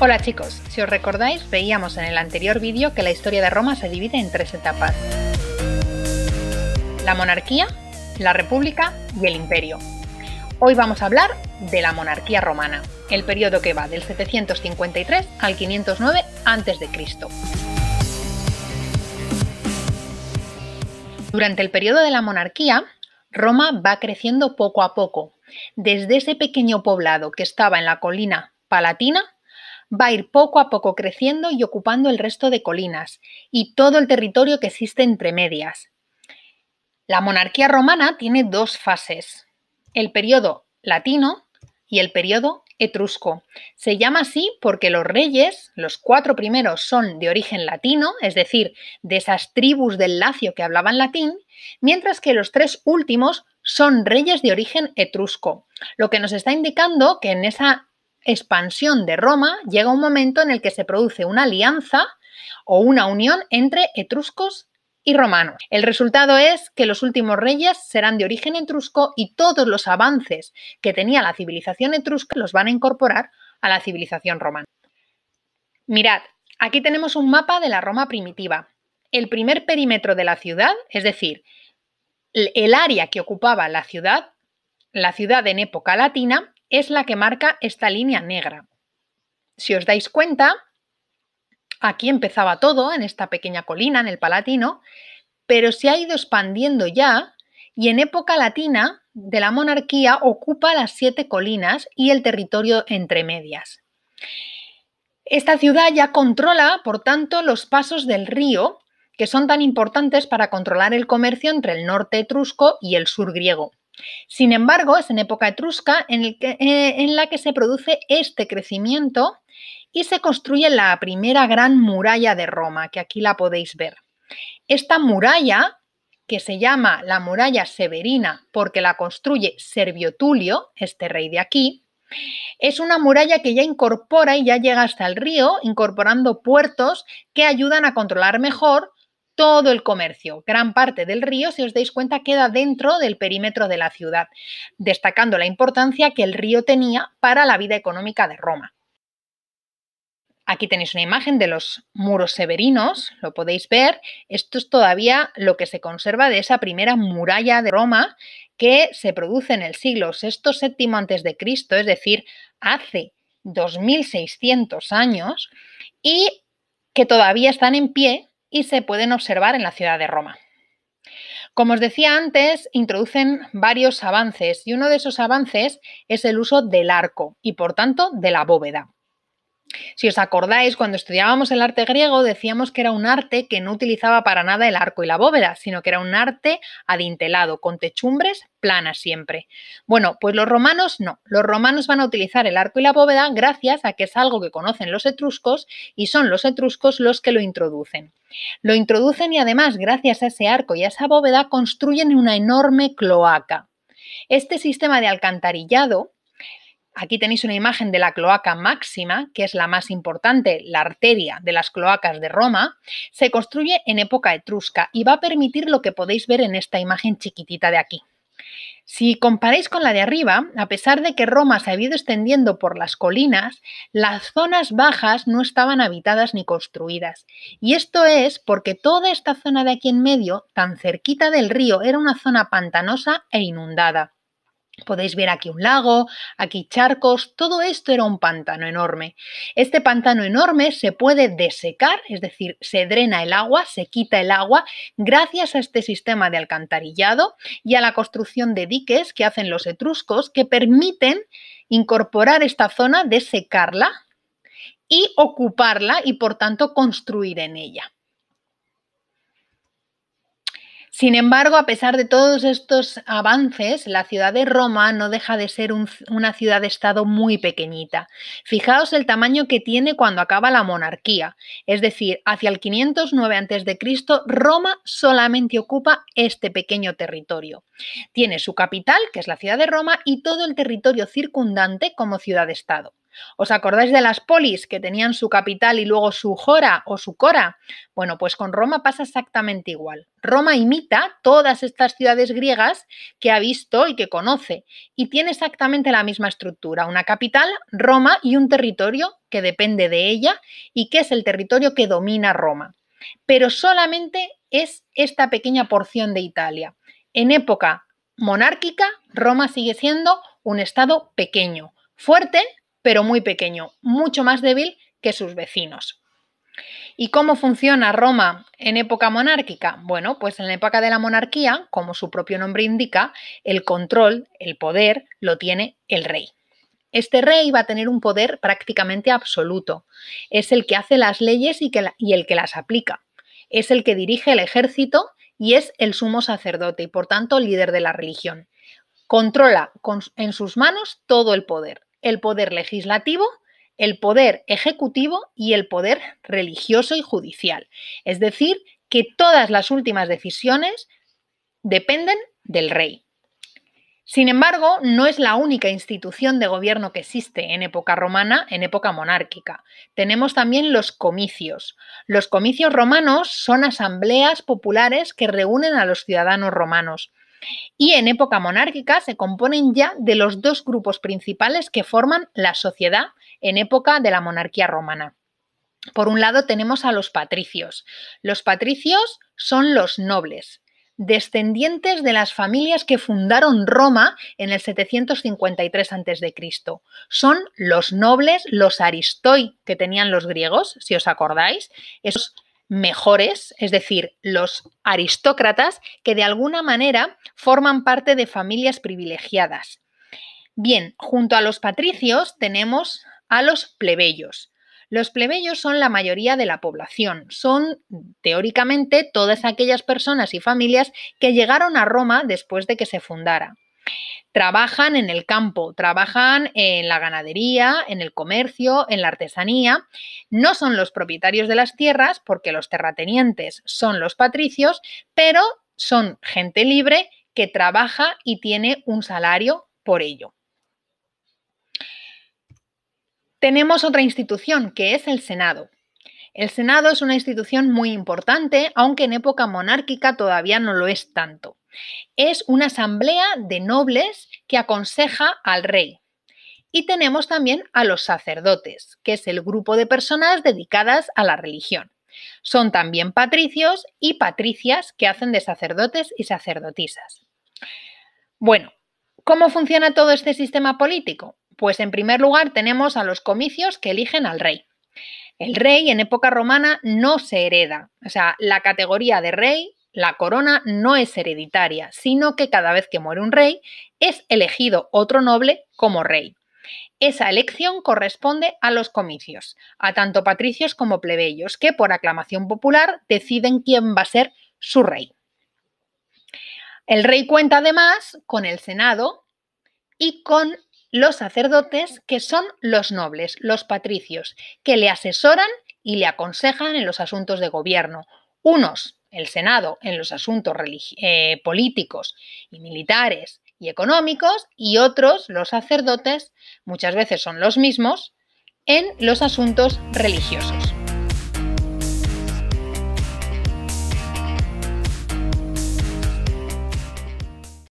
Hola chicos, si os recordáis veíamos en el anterior vídeo que la historia de Roma se divide en tres etapas. La monarquía, la república y el imperio. Hoy vamos a hablar de la monarquía romana, el periodo que va del 753 al 509 a.C. Durante el periodo de la monarquía, Roma va creciendo poco a poco, desde ese pequeño poblado que estaba en la colina palatina va a ir poco a poco creciendo y ocupando el resto de colinas y todo el territorio que existe entre medias. La monarquía romana tiene dos fases, el periodo latino y el periodo etrusco. Se llama así porque los reyes, los cuatro primeros, son de origen latino, es decir, de esas tribus del Lacio que hablaban latín, mientras que los tres últimos son reyes de origen etrusco, lo que nos está indicando que en esa expansión de Roma llega un momento en el que se produce una alianza o una unión entre etruscos y romanos. El resultado es que los últimos reyes serán de origen etrusco y todos los avances que tenía la civilización etrusca los van a incorporar a la civilización romana. Mirad, aquí tenemos un mapa de la Roma primitiva. El primer perímetro de la ciudad, es decir, el área que ocupaba la ciudad, la ciudad en época latina, es la que marca esta línea negra. Si os dais cuenta, aquí empezaba todo, en esta pequeña colina, en el Palatino, pero se ha ido expandiendo ya y en época latina de la monarquía ocupa las siete colinas y el territorio entre medias. Esta ciudad ya controla, por tanto, los pasos del río, que son tan importantes para controlar el comercio entre el norte etrusco y el sur griego. Sin embargo, es en época etrusca eh, en, la que se produce este crecimiento y se construye la primera gran muralla de Roma, que aquí la podéis ver. Esta muralla, que se llama la muralla severina porque la construye Servio Tulio, este rey de aquí, es una muralla que ya incorpora y ya llega hasta el río, incorporando puertos que ayudan a controlar mejor todo el comercio. Gran parte del río, si os dais cuenta, queda dentro del perímetro de la ciudad, destacando la importancia que el río tenía para la vida económica de Roma. Aquí tenéis una imagen de los muros severinos, lo podéis ver. Esto es todavía lo que se conserva de esa primera muralla de Roma que se produce en el siglo VI-VII a.C., es decir, hace 2600 años, y que todavía están en pie y se pueden observar en la ciudad de Roma. Como os decía antes, introducen varios avances y uno de esos avances es el uso del arco y por tanto de la bóveda. Si os acordáis, cuando estudiábamos el arte griego decíamos que era un arte que no utilizaba para nada el arco y la bóveda, sino que era un arte adintelado, con techumbres planas siempre. Bueno, pues los romanos no. Los romanos van a utilizar el arco y la bóveda gracias a que es algo que conocen los etruscos y son los etruscos los que lo introducen. Lo introducen y además, gracias a ese arco y a esa bóveda, construyen una enorme cloaca. Este sistema de alcantarillado Aquí tenéis una imagen de la cloaca máxima, que es la más importante, la arteria de las cloacas de Roma. Se construye en época etrusca y va a permitir lo que podéis ver en esta imagen chiquitita de aquí. Si comparáis con la de arriba, a pesar de que Roma se ha ido extendiendo por las colinas, las zonas bajas no estaban habitadas ni construidas. Y esto es porque toda esta zona de aquí en medio, tan cerquita del río, era una zona pantanosa e inundada. Podéis ver aquí un lago, aquí charcos, todo esto era un pantano enorme. Este pantano enorme se puede desecar, es decir, se drena el agua, se quita el agua gracias a este sistema de alcantarillado y a la construcción de diques que hacen los etruscos que permiten incorporar esta zona, desecarla y ocuparla y por tanto construir en ella. Sin embargo, a pesar de todos estos avances, la ciudad de Roma no deja de ser una ciudad-estado muy pequeñita. Fijaos el tamaño que tiene cuando acaba la monarquía, es decir, hacia el 509 a.C., Roma solamente ocupa este pequeño territorio. Tiene su capital, que es la ciudad de Roma, y todo el territorio circundante como ciudad-estado. ¿Os acordáis de las polis que tenían su capital y luego su jora o su cora? Bueno, pues con Roma pasa exactamente igual. Roma imita todas estas ciudades griegas que ha visto y que conoce y tiene exactamente la misma estructura, una capital, Roma, y un territorio que depende de ella y que es el territorio que domina Roma. Pero solamente es esta pequeña porción de Italia. En época monárquica, Roma sigue siendo un estado pequeño, fuerte, pero muy pequeño, mucho más débil que sus vecinos. ¿Y cómo funciona Roma en época monárquica? Bueno, pues en la época de la monarquía, como su propio nombre indica, el control, el poder, lo tiene el rey. Este rey va a tener un poder prácticamente absoluto. Es el que hace las leyes y, y el que las aplica. Es el que dirige el ejército y es el sumo sacerdote y por tanto líder de la religión. Controla en sus manos todo el poder el poder legislativo, el poder ejecutivo y el poder religioso y judicial. Es decir, que todas las últimas decisiones dependen del rey. Sin embargo, no es la única institución de gobierno que existe en época romana, en época monárquica. Tenemos también los comicios. Los comicios romanos son asambleas populares que reúnen a los ciudadanos romanos y en época monárquica se componen ya de los dos grupos principales que forman la sociedad en época de la monarquía romana. Por un lado tenemos a los patricios. Los patricios son los nobles, descendientes de las familias que fundaron Roma en el 753 a.C. Son los nobles, los aristoi que tenían los griegos, si os acordáis, esos mejores, es decir, los aristócratas, que de alguna manera forman parte de familias privilegiadas. Bien, junto a los patricios tenemos a los plebeyos. Los plebeyos son la mayoría de la población, son teóricamente todas aquellas personas y familias que llegaron a Roma después de que se fundara. Trabajan en el campo, trabajan en la ganadería, en el comercio, en la artesanía. No son los propietarios de las tierras porque los terratenientes son los patricios, pero son gente libre que trabaja y tiene un salario por ello. Tenemos otra institución que es el Senado. El Senado es una institución muy importante, aunque en época monárquica todavía no lo es tanto. Es una asamblea de nobles que aconseja al rey. Y tenemos también a los sacerdotes, que es el grupo de personas dedicadas a la religión. Son también patricios y patricias que hacen de sacerdotes y sacerdotisas. Bueno, ¿cómo funciona todo este sistema político? Pues en primer lugar tenemos a los comicios que eligen al rey. El rey en época romana no se hereda, o sea, la categoría de rey la corona no es hereditaria, sino que cada vez que muere un rey, es elegido otro noble como rey. Esa elección corresponde a los comicios, a tanto patricios como plebeyos, que por aclamación popular deciden quién va a ser su rey. El rey cuenta además con el Senado y con los sacerdotes, que son los nobles, los patricios, que le asesoran y le aconsejan en los asuntos de gobierno. Unos el Senado en los asuntos eh, políticos y militares y económicos y otros, los sacerdotes, muchas veces son los mismos, en los asuntos religiosos.